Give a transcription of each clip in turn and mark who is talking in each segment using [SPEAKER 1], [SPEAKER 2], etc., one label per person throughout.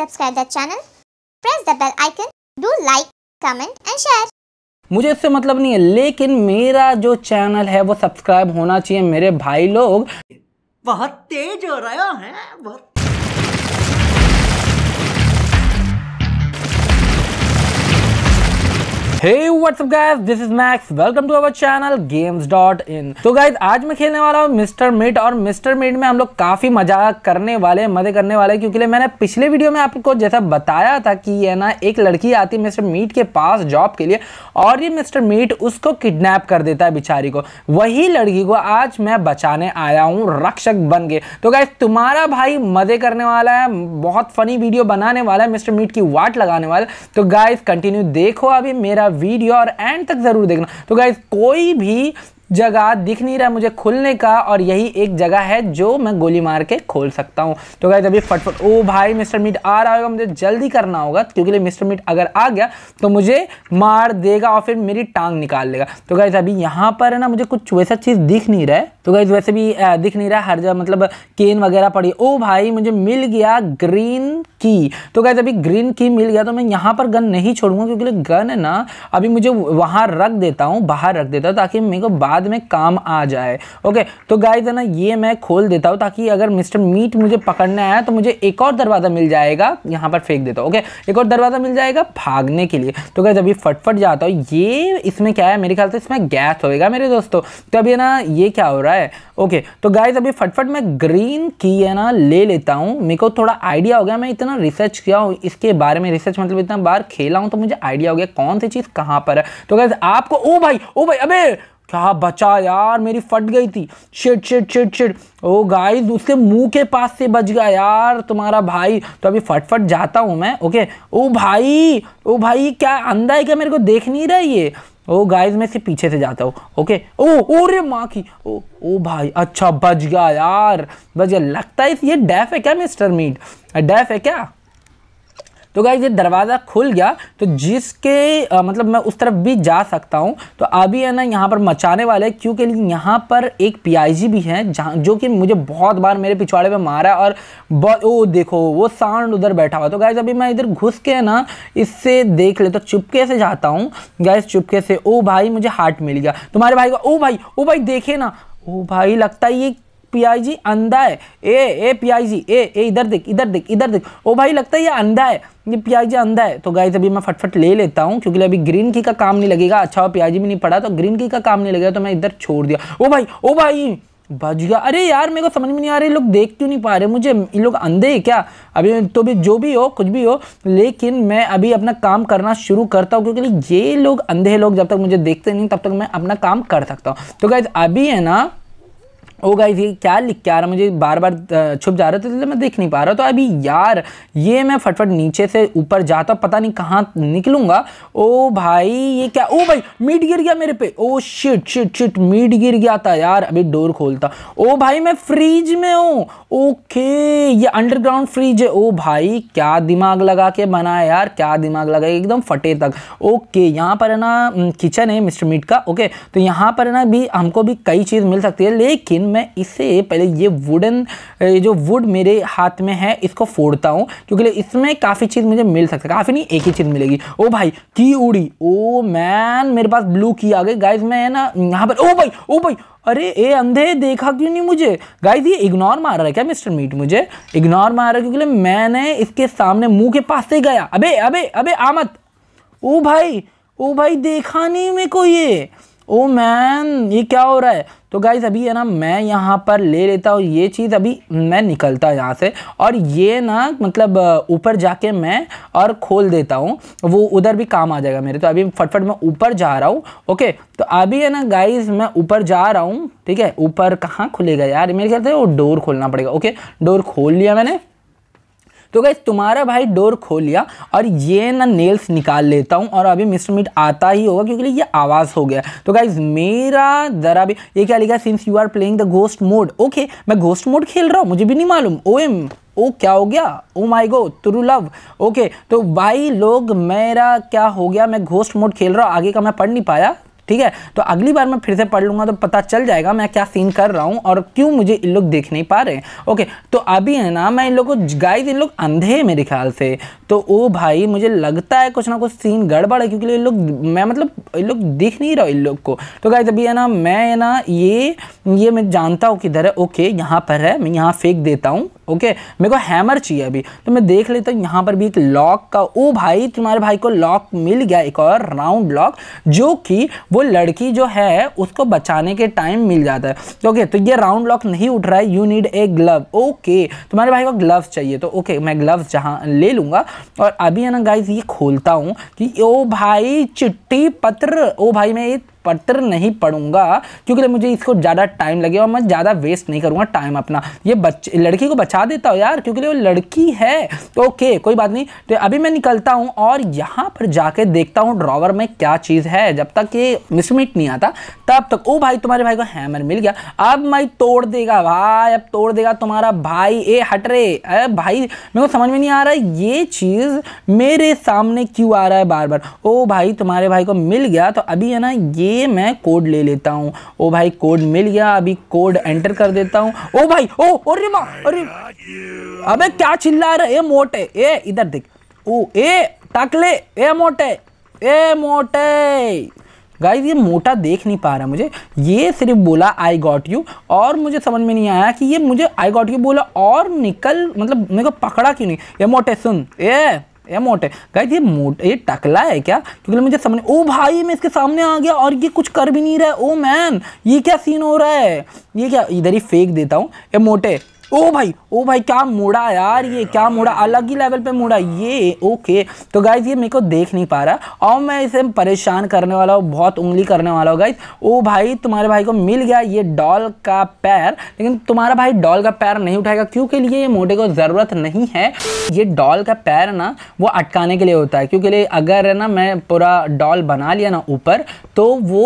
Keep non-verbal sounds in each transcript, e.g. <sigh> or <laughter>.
[SPEAKER 1] subscribe the channel, press the bell icon, do like, comment and share. मुझे इससे मतलब नहीं है लेकिन मेरा जो चैनल है वो सब्सक्राइब होना चाहिए मेरे भाई लोग बहुत तेज हो रहा है बहुत Hey what's up guys this is Max welcome to our channel games.in तो आज मैं खेलने वाला हूँ मिस्टर और मिस्टर में हम लोग काफी करने वाले मजे करने वाले क्योंकि मैंने पिछले वीडियो में आपको जैसा बताया था कि ये ना एक लड़की आती है मिस्टर मीट के पास जॉब के लिए और ये मिस्टर मीट उसको किडनैप कर देता है बिचारी को वही लड़की को आज मैं बचाने आया हूँ रक्षक बन के तो गाइज तुम्हारा भाई मजे करने वाला है बहुत फनी वीडियो बनाने वाला है मिस्टर मीट की वाट लगाने वाला तो गाइज कंटिन्यू देखो अभी मेरा पूरा वीडियो और एंड तक ज़रूर देखना तो गाइज कोई भी जगह दिख नहीं रहा मुझे खुलने का और यही एक जगह है जो मैं गोली मार के खोल सकता हूँ तो गाइज अभी फटफट ओ भाई मिस्टर मीट आ रहा होगा मुझे जल्दी करना होगा क्योंकि मिस्टर मीट अगर आ गया तो मुझे मार देगा और फिर मेरी टांग निकाल लेगा तो गाइज अभी यहाँ पर है ना मुझे कुछ वैसा चीज़ दिख नहीं रहा है तो गाइज वैसे भी दिख नहीं रहा हर जगह मतलब केन वगैरह पड़ी ओ भाई मुझे मिल गया ग्रीन की तो गैस अभी ग्रीन की मिल गया तो मैं यहाँ पर गन नहीं छोड़ूंगा क्योंकि गन है ना अभी मुझे वहाँ रख देता हूँ बाहर रख देता हूँ ताकि मेरे को बाद में काम आ जाए ओके तो गाइज है ना ये मैं खोल देता हूँ ताकि अगर मिस्टर मीट मुझे पकड़ने आया तो मुझे एक और दरवाज़ा मिल जाएगा यहाँ पर फेंक देता हूँ ओके एक और दरवाज़ा मिल जाएगा भागने के लिए तो गैस अभी फटफट जाता हूँ ये इसमें क्या है मेरे ख्याल से इसमें गैस होएगा मेरे दोस्तों तो अभी ना ये क्या हो रहा है ओके तो गाइज अभी फटफट मैं ग्रीन की है ना ले लेता हूँ मेरे को थोड़ा आइडिया हो गया मैं इतना इतना रिसर्च किया हूँ इसके बारे में रिसर्च मतलब इतना बार खेला हूँ तो मुझे आइडिया हो गया कौन सी चीज़ कहाँ पर है तो कैसे आपको ओ भाई ओ भाई अबे क्या बचा यार मेरी फट गई थी shit shit shit shit oh guys उसके मुंह के पास से बच गया यार तुम्हारा भाई तो अभी फट फट जाता हूँ मैं ओके ओ भाई ओ भाई क्या अंधा है क्या मेरे को देख नहीं रहा ये ओ गाइस मैं से पीछे से जाता हूँ ओके ओ ओ रे माँ की ओ ओ भाई अच्छा बच गया यार बच गया लगता है ये डेफ है क्या मिस्टर मीट डेफ है क्या तो गाइज ये दरवाज़ा खुल गया तो जिसके आ, मतलब मैं उस तरफ भी जा सकता हूँ तो अभी है ना यहाँ पर मचाने वाले क्योंकि यहाँ पर एक पी भी है जहाँ जो कि मुझे बहुत बार मेरे पिछवाड़े में मारा और ओ देखो वो सांड उधर बैठा हुआ तो गाइज अभी मैं इधर घुस के ना इससे देख ले तो चुपके से जाता हूँ गाइज चुपके से ओ भाई मुझे हार्ट मिल गया तुम्हारे भाई का ओ भाई ओ भाई देखे ना ओ भाई लगता है ये पीआईजी अंधा है ए ए पीआईजी ए ए इधर देख इधर देख इधर देख ओ भाई लगता है ये अंधा है ये पीआईजी अंधा है तो गाइज अभी मैं फटफट ले लेता हूँ क्योंकि अभी ग्रीन की का काम नहीं लगेगा अच्छा पीआईजी भी नहीं पड़ा तो ग्रीन की का काम नहीं लगेगा तो मैं इधर छोड़ दिया ओ भाई ओ भाई बज गया अरे यार मेरे को समझ में नहीं आ रही लोग देख क्यों नहीं पा रहे मुझे ये लोग अंधे हैं क्या अभी तो भी जो भी हो कुछ भी हो लेकिन मैं अभी अपना काम करना शुरू करता हूँ क्योंकि ये लोग अंधे लोग जब तक मुझे देखते नहीं तब तक मैं अपना काम कर सकता हूँ तो गाइज अभी है ना ओ गाइस ये क्या लिख क्या रहा मुझे बार बार छुप जा रहा था इसलिए मैं देख नहीं पा रहा तो अभी यार ये मैं फटफट नीचे से ऊपर जाता पता नहीं कहाँ निकलूंगा ओ भाई ये क्या ओ भाई मीट गिर गया मेरे पे oh shit shit shit meat गिर गया था यार अभी डोर खोलता ओ भाई मैं फ्रीज में हूँ ओके ये अंडरग्राउंड फ्रीज है ओ भाई क्या दिमाग लगा के बना यार क्या दिमाग लगा एकदम फटे तक ओके यहाँ पर है ना किचन है मिस्टर मीट का ओके तो यहाँ पर ना भी हमको भी कई चीज़ मिल सकती है लेकिन मैं इसे पहले ये वुडन जो वुड मेरे हाथ में है इसको फोड़ता हूँ क्योंकि इसमें काफ़ी चीज़ मुझे मिल सकता है काफ़ी नहीं एक ही चीज़ मिलेगी ओ भाई की उड़ी ओ मैन मेरे पास ब्लू की आ गई गाइज मैं ना यहाँ पर ओ भाई ओ भाई अरे ए अंधे देखा क्यों नहीं मुझे गाइज ये इग्नोर मार रहा है क्या मिस्टर मीट मुझे इग्नोर मार रहा है क्योंकि मैंने इसके सामने मुँह के पास से गया अबे अबे अबे आमत ओ भाई ओ भाई देखा नहीं मेरे को ये ओ मैन ये क्या हो रहा है तो गाइज़ अभी है ना मैं यहाँ पर ले लेता हूँ ये चीज़ अभी मैं निकलता यहाँ से और ये ना मतलब ऊपर जाके मैं और खोल देता हूँ वो उधर भी काम आ जाएगा मेरे तो अभी फटफट मैं ऊपर जा रहा हूँ ओके तो अभी है ना गाइज़ मैं ऊपर जा रहा हूँ ठीक है ऊपर कहाँ खुलेगा यार मेरे ख्याल से वो डोर खोलना पड़ेगा ओके डोर खोल लिया मैंने तो गैस तुम्हारा भाई डोर खोल लिया और ये ना नेल्स निकाल लेता हूँ और अभी मिस्टर मीट आता ही होगा क्योंकि ये आवाज़ हो गया तो गाइज मेरा ज़रा भी ये क्या लिखा since you are playing the ghost mode okay मैं घोस्ट मोड खेल रहा हूँ मुझे भी नहीं मालूम ओ एम ओ क्या हो गया oh my god true love okay तो भाई लोग मेरा क्या हो गया मैं घोस्ट मोड खेल रहा हूँ आगे का मैं पढ़ नहीं पाया ठीक है तो अगली बार मैं फिर से पढ़ लूंगा तो पता चल जाएगा मैं क्या सीन कर रहा हूँ और क्यों मुझे इन लोग देख नहीं पा रहे ओके तो अभी है ना मैं इन लोग को गाइज इन लोग अंधे हैं मेरे ख्याल से तो ओ भाई मुझे लगता है कुछ ना कुछ सीन गड़बड़ है क्योंकि इन लोग मैं मतलब इन लोग दिख नहीं रहा इन लोग को तो गाइज अभी है ना मैं ना ये ये मैं जानता हूँ किधर है ओके यहाँ पर है मैं यहाँ फेंक देता हूँ ओके मेरे को हैमर चाहिए अभी तो मैं देख लेता हूँ यहाँ पर भी एक लॉक का ओ भाई तुम्हारे भाई को लॉक मिल गया एक और राउंड लॉक जो कि वो लड़की जो है उसको बचाने के टाइम मिल जाता है तो ओके तो, ये राउंड लॉक नहीं उठ रहा है you need a glove okay तुम्हारे भाई को ग्लव्स चाहिए तो ओके मैं ग्लव्स जहाँ ले लूँगा और अभी है ना गाइज ये खोलता हूँ कि ओ भाई चिट्ठी पत्र ओ भाई मैं ये पत्र नहीं पढ़ूंगा क्योंकि मुझे इसको ज़्यादा टाइम लगेगा और मैं ज़्यादा वेस्ट नहीं करूँगा टाइम अपना ये बच्चे लड़की को बचा देता हो यार क्योंकि वो लड़की है तो ओके कोई बात नहीं तो अभी मैं निकलता हूँ और यहाँ पर जाके देखता हूँ ड्रॉवर में क्या चीज़ है जब तक ये मिसमिट नहीं आता तब तक ओ भाई तुम्हारे भाई को हैमर मिल गया अब मैं तोड़ देगा भाई अब तोड़ देगा तुम्हारा भाई ए हट रे अरे भाई मेरे को समझ में नहीं आ रहा है ये चीज़ मेरे सामने क्यों आ रहा है बार बार ओ भाई तुम्हारे भाई को मिल गया तो अभी है ना ये ये मैं कोड ले लेता हूँ ओ भाई कोड मिल गया अभी कोड एंटर कर देता हूँ ओ भाई ओ अरे माँ अरे अबे क्या चिल्ला रहा ए मोटे ए इधर देख ओ ए टकले ए मोटे ए मोटे गाइज ये मोटा देख नहीं पा रहा मुझे ये सिर्फ बोला आई गॉट यू और मुझे समझ में नहीं आया कि ये मुझे आई गॉट यू बोला और निकल मतलब मेरे को पकड़ा क्यों नहीं ये मोटे सुन ए ये मोटे गाइज ये मोट ये टकला है क्या क्योंकि मुझे समझ ओ भाई मैं इसके सामने आ गया और ये कुछ कर भी नहीं रहा है ओ मैन ये क्या सीन हो रहा है ये क्या इधर ही फेंक देता हूँ ये मोटे ओ भाई ओ भाई क्या मोड़ा यार ये क्या मोड़ा अलग ही लेवल पे मोड़ा ये ओके तो गाइज ये मेरे को देख नहीं पा रहा और मैं इसे परेशान करने वाला हूँ बहुत उंगली करने वाला हूँ गाइज ओ भाई तुम्हारे भाई को मिल गया ये डॉल का पैर लेकिन तुम्हारा भाई डॉल का पैर नहीं उठाएगा क्योंकि लिए ये मोटे को ज़रूरत नहीं है ये डॉल का पैर ना वो अटकाने के लिए होता है क्योंकि अगर ना मैं पूरा डॉल बना लिया ना ऊपर तो वो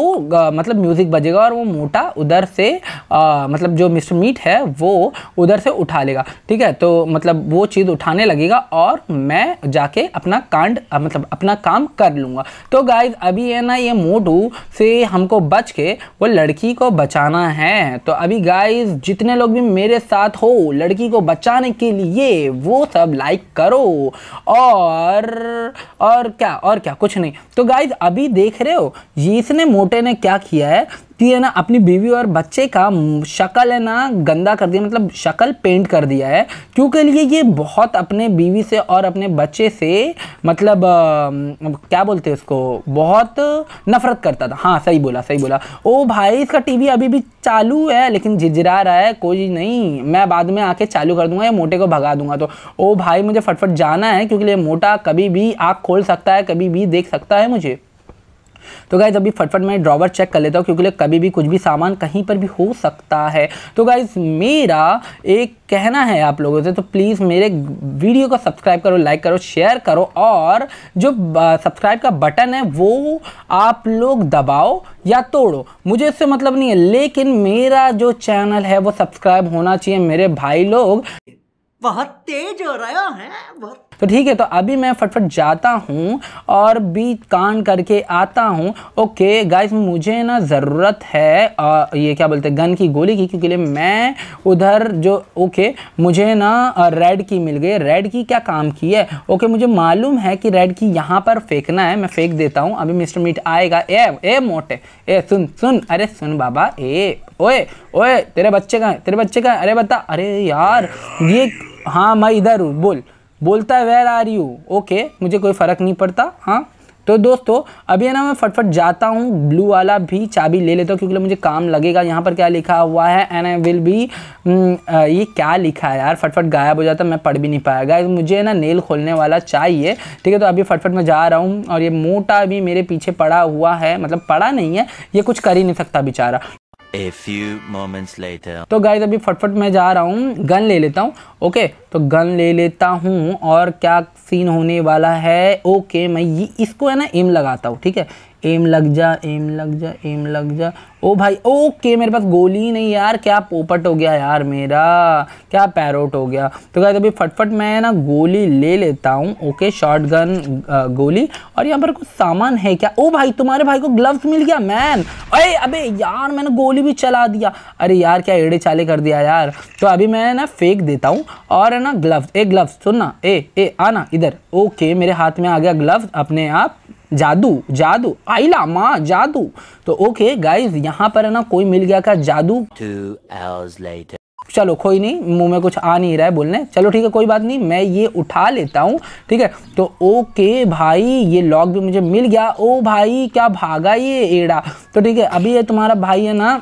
[SPEAKER 1] मतलब म्यूज़िक बजेगा और वो मोटा उधर से मतलब जो मिस्टर मीट है वो उधर उधर से उठा लेगा ठीक है तो मतलब वो चीज़ उठाने लगेगा और मैं जाके अपना कांड मतलब अपना काम कर लूँगा तो गाइज अभी है ना ये मोटू से हमको बच के वो लड़की को बचाना है तो अभी गाइज जितने लोग भी मेरे साथ हो लड़की को बचाने के लिए वो सब लाइक करो और और क्या और क्या कुछ नहीं तो गाइज अभी देख रहे हो इसने मोटे ने क्या किया है व्यक्ति है ना अपनी बीवी और बच्चे का शक्ल है ना गंदा कर दिया मतलब शक्ल पेंट कर दिया है क्योंकि लिए ये बहुत अपने बीवी से और अपने बच्चे से मतलब आ, क्या बोलते हैं उसको बहुत नफरत करता था हाँ सही बोला सही बोला ओ भाई इसका टीवी अभी भी चालू है लेकिन झिझरा रहा है कोई नहीं मैं बाद में आके चालू कर दूंगा या मोटे को भगा दूंगा तो ओ भाई मुझे फटफट जाना है क्योंकि ये मोटा कभी भी आँख खोल सकता है कभी भी देख सकता है मुझे तो गाइज़ अभी फटफट मैं ड्रॉवर चेक कर लेता हूँ क्योंकि कभी भी कुछ भी सामान कहीं पर भी हो सकता है तो गाइज़ मेरा एक कहना है आप लोगों से तो प्लीज़ मेरे वीडियो को सब्सक्राइब करो लाइक करो शेयर करो और जो सब्सक्राइब का बटन है वो आप लोग दबाओ या तोड़ो मुझे इससे मतलब नहीं है लेकिन मेरा जो चैनल है वो सब्सक्राइब होना चाहिए मेरे भाई लोग बहुत तेज हो रहा है बहुत तो ठीक है तो अभी मैं फटफट जाता हूँ और भी कान करके आता हूँ ओके गाइस मुझे ना ज़रूरत है आ, ये क्या बोलते हैं गन की गोली की क्योंकि मैं उधर जो ओके मुझे ना रेड की मिल गई रेड की क्या काम की है ओके मुझे मालूम है कि रेड की यहाँ पर फेंकना है मैं फेंक देता हूँ अभी मिस्टर मीट आएगा ए ए मोटे ए सुन सुन अरे सुन बाबा ए ओए ओए तेरे बच्चे का तेरे बच्चे का अरे बता अरे यार ये हाँ मैं इधर हूँ बोल बोलता है वेर आर यू ओके मुझे कोई फ़र्क नहीं पड़ता हाँ तो दोस्तों अभी है ना मैं फटफट जाता हूँ ब्लू वाला भी चाबी ले लेता हूँ क्योंकि मुझे काम लगेगा यहाँ पर क्या लिखा हुआ है एंड आई विल बी ये क्या लिखा है यार फटफट गायब हो जाता मैं पढ़ भी नहीं पाया गया मुझे ना नेल खोलने वाला चाहिए ठीक है तो अभी फटफट मैं जा रहा हूँ और ये मोटा भी मेरे पीछे पड़ा हुआ है मतलब पड़ा नहीं है ये कुछ कर ही नहीं सकता बेचारा A few moments later. तो गाइज अभी फटफट मैं जा रहा हूँ गन ले लेता हूँ ओके तो गन ले लेता हूँ और क्या सीन होने वाला है ओके मैं ये इसको है ना एम लगाता हूँ ठीक है एम लग जा एम लग जा एम लग जा ओ भाई ओके मेरे पास गोली नहीं यार क्या पोपट हो गया यार मेरा क्या पैरोट हो गया तो कहते अभी फटफट मैं ना गोली ले लेता हूँ ओके शॉर्ट गन गोली और यहाँ पर कुछ सामान है क्या ओ भाई तुम्हारे भाई को ग्लव्स मिल गया मैन अरे अबे यार मैंने गोली भी चला दिया अरे यार क्या एड़े चाले कर दिया यार तो अभी मैं ना फेंक देता हूँ और है ना ग्लव्स ए ग्लव्स सुनना ए ए आना इधर ओके मेरे हाथ में आ गया ग्लव्स अपने आप जादू जादू आईला माँ जादू तो ओके गाइज यहाँ पर है ना कोई मिल गया का जादू चलो कोई नहीं मुंह में कुछ आ नहीं रहा है बोलने चलो ठीक है कोई बात नहीं मैं ये उठा लेता हूँ ठीक है तो ओके भाई ये लॉक भी मुझे मिल गया ओ भाई क्या भागा ये एड़ा तो ठीक है अभी ये तुम्हारा भाई है ना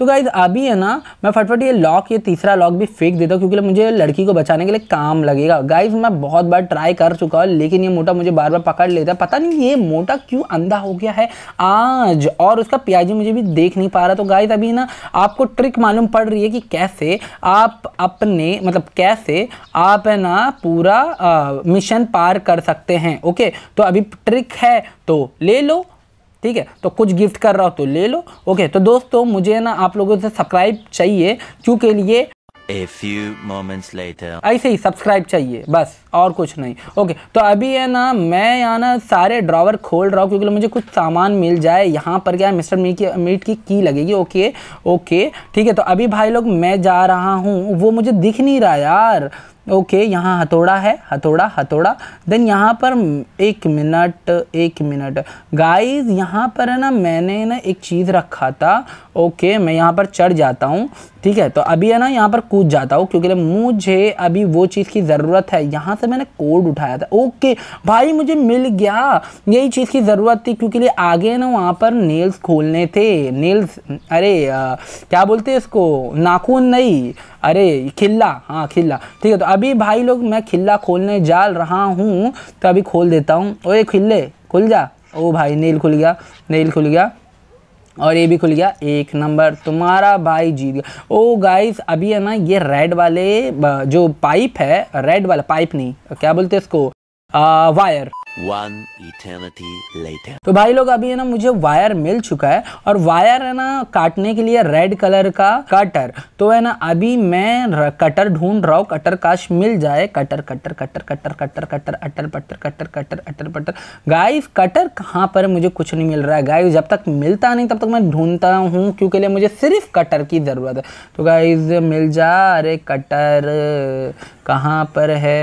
[SPEAKER 1] तो गाइज अभी है ना मैं फटफट ये लॉक ये तीसरा लॉक भी फेंक देता हूँ क्योंकि मुझे लड़की को बचाने के लिए काम लगेगा गाइज मैं बहुत बार ट्राई कर चुका हूँ लेकिन ये मोटा मुझे बार बार पकड़ लेता है पता नहीं ये मोटा क्यों अंधा हो गया है आज और उसका प्याजी मुझे भी देख नहीं पा रहा तो गाइज अभी ना आपको ट्रिक मालूम पड़ रही है कि कैसे आप अपने मतलब कैसे आप है ना पूरा मिशन पार कर सकते हैं ओके तो अभी ट्रिक है तो ले लो ठीक है तो कुछ गिफ्ट कर रहा हो तो ले लो ओके तो दोस्तों मुझे ना आप लोगों से सब्सक्राइब चाहिए क्योंकि लिए A few moments later. ऐसे ही सब्सक्राइब चाहिए बस और कुछ नहीं ओके तो अभी है ना मैं यहाँ ना सारे ड्रावर खोल रहा हूँ क्योंकि मुझे कुछ सामान मिल जाए यहाँ पर क्या मिस्टर मीट की मीट की की लगेगी ओके ओके ठीक है तो अभी भाई लोग मैं जा रहा हूँ वो मुझे दिख नहीं रहा यार ओके okay, यहाँ हथौड़ा है हथौड़ा हथौड़ा देन यहाँ पर एक मिनट एक मिनट गाइस यहाँ पर है ना मैंने ना एक चीज़ रखा था ओके मैं यहाँ पर चढ़ जाता हूँ ठीक है तो अभी है ना यहाँ पर कूद जाता हूँ क्योंकि मुझे अभी वो चीज़ की ज़रूरत है यहाँ से मैंने कोड उठाया था ओके भाई मुझे मिल गया यही चीज़ की ज़रूरत थी क्योंकि लिए आगे ना वहाँ पर नेल्स खोलने थे नेल्स अरे आ, क्या बोलते हैं इसको नाखून नहीं अरे खिल्ला हाँ खिल्ला ठीक है तो अभी भाई लोग मैं खिल्ला खोलने जा रहा हूँ तो अभी खोल देता हूँ ओए खिल्ले खुल जा ओ भाई नील खुल गया नील खुल गया और ये भी खुल गया एक नंबर तुम्हारा भाई जीत गया ओ गाइस अभी है ना ये रेड वाले जो पाइप है रेड वाला पाइप नहीं क्या बोलते हैं इसको आ, वायर One eternity later. तो भाई लोग अभी है ना मुझे वायर मिल चुका है और वायर है ना काटने के लिए रेड कलर का कटर तो है ना अभी मैं कटर ढूंढ रहा हूँ कटर काश मिल जाए cutter cutter cutter cutter cutter cutter अटर पटर कटर कटर अटर पटर गाइस कटर कहाँ पर मुझे कुछ नहीं मिल रहा है गाइस जब तक मिलता नहीं तब तक मैं ढूंढता हूँ क्योंकि लिए मुझे सिर्फ कटर की ज़रूरत है तो गाइस मिल जा अरे कटर कहाँ पर है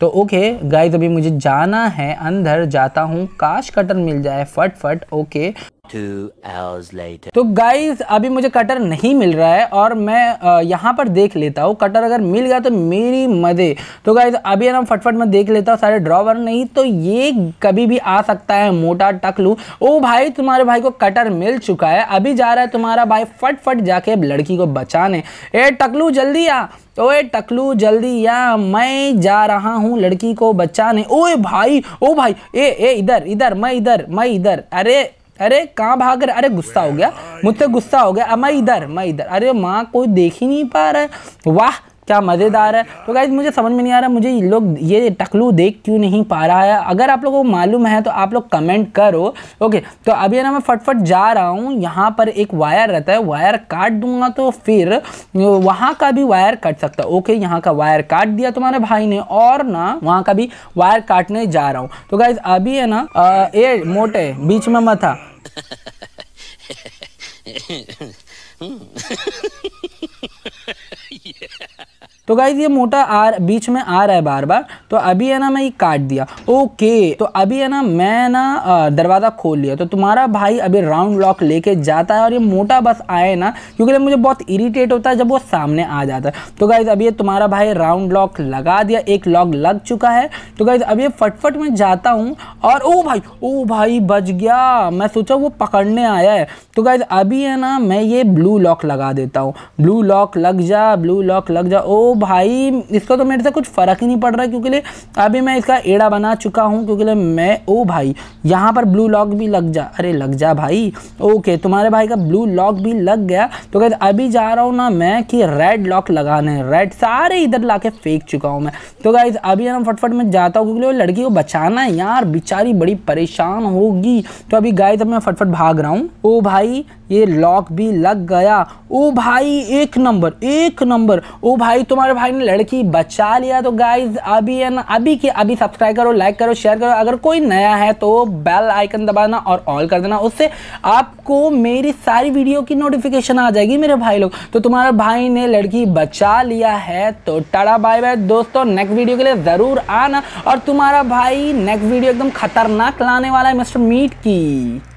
[SPEAKER 1] तो ओके गाइस अभी मुझे जाना है अंदर जाता हूँ काश कटर मिल जाए फट फट ओके hours later. तो गाइज अभी मुझे कटर नहीं मिल रहा है और मैं यहाँ पर देख लेता हूँ कटर अगर मिल गया तो मेरी मदे तो गाइज अभी ना फटफट में देख लेता हूँ सारे ड्रॉवर नहीं तो ये कभी भी आ सकता है मोटा टक लू ओ भाई तुम्हारे भाई को कटर मिल चुका है अभी जा रहा है तुम्हारा भाई फट फट जाके लड़की को बचाने ए टकलू जल्दी आ ओए टकलू जल्दी या मैं जा रहा हूँ लड़की को बचाने ओए भाई ओ भाई ए ए इधर इधर मैं इधर मैं इधर अरे अरे कहाँ भाग रहे अरे गुस्सा हो गया मुझसे गुस्सा हो गया अब मैं इधर मैं इधर अरे माँ कोई देख ही नहीं पा रहा है वाह क्या मज़ेदार है तो गाइज़ मुझे समझ में नहीं आ रहा मुझे लोग ये टकलू देख क्यों नहीं पा रहा है अगर आप लोगों को मालूम है तो आप लोग कमेंट करो ओके तो अभी ना मैं फटफट जा रहा हूँ यहाँ पर एक वायर रहता है वायर काट दूंगा तो फिर वहाँ का भी वायर काट सकता ओके यहाँ का वायर काट दिया तुम्हारे भाई ने और ना वहाँ का भी वायर काटने जा रहा हूँ तो गाइज अभी है ना ए मोटे बीच में मत था <laughs> <laughs> तो गाइज ये मोटा आर बीच में आ रहा है बार बार तो अभी है ना मैं ये काट दिया ओके तो अभी है ना मैं ना दरवाज़ा खोल लिया तो तुम्हारा भाई अभी राउंड लॉक लेके जाता है और ये मोटा बस आए ना क्योंकि मुझे बहुत इरीटेट होता है जब वो सामने आ जाता है तो गाइज अभी ये तुम्हारा भाई राउंड लॉक लगा दिया एक लॉक लग चुका है तो गाइज अभी ये फटफट में जाता हूँ और ओ भाई ओ भाई बच गया मैं सोचा वो पकड़ने आया है तो गाइज अभी है ना मैं ये ब्लू लॉक लगा देता हूँ ब्लू लॉक लग जा ब्लू लॉक लग जा ओ भाई इसका तो मेरे से कुछ फ़र्क ही नहीं पड़ रहा क्योंकि अभी मैं इसका एड़ा बना चुका हूँ क्योंकि मैं ओ भाई यहाँ पर ब्लू लॉक भी लग जा अरे लग जा भाई ओके तुम्हारे भाई का ब्लू लॉक भी लग गया तो कहते अभी जा रहा हूँ ना मैं कि रेड लॉक लगाने रेड सारे इधर ला फेंक चुका हूँ मैं तो गाइज अभी ना फटफट में जाता हूँ क्योंकि वो लड़की को बचाना है यार बेचारी बड़ी परेशान होगी तो अभी गाय तब मैं फटफट भाग रहा हूँ ओ भाई ये लॉक भी लग गया ओ भाई एक नंबर एक नंबर ओ भाई तुम्हारे भाई ने लड़की बचा लिया तो गाइज अभी है ना अभी के अभी सब्सक्राइब करो लाइक करो शेयर करो अगर कोई नया है तो बेल आइकन दबाना और ऑल कर देना उससे आपको मेरी सारी वीडियो की नोटिफिकेशन आ जाएगी मेरे भाई लोग तो तुम्हारे भाई ने लड़की बचा लिया है तो टड़ा बाय बाय दोस्तों नेक्स्ट वीडियो के लिए ज़रूर आना और तुम्हारा भाई नेक्स्ट वीडियो एकदम खतरनाक लाने वाला है मिस्टर मीट की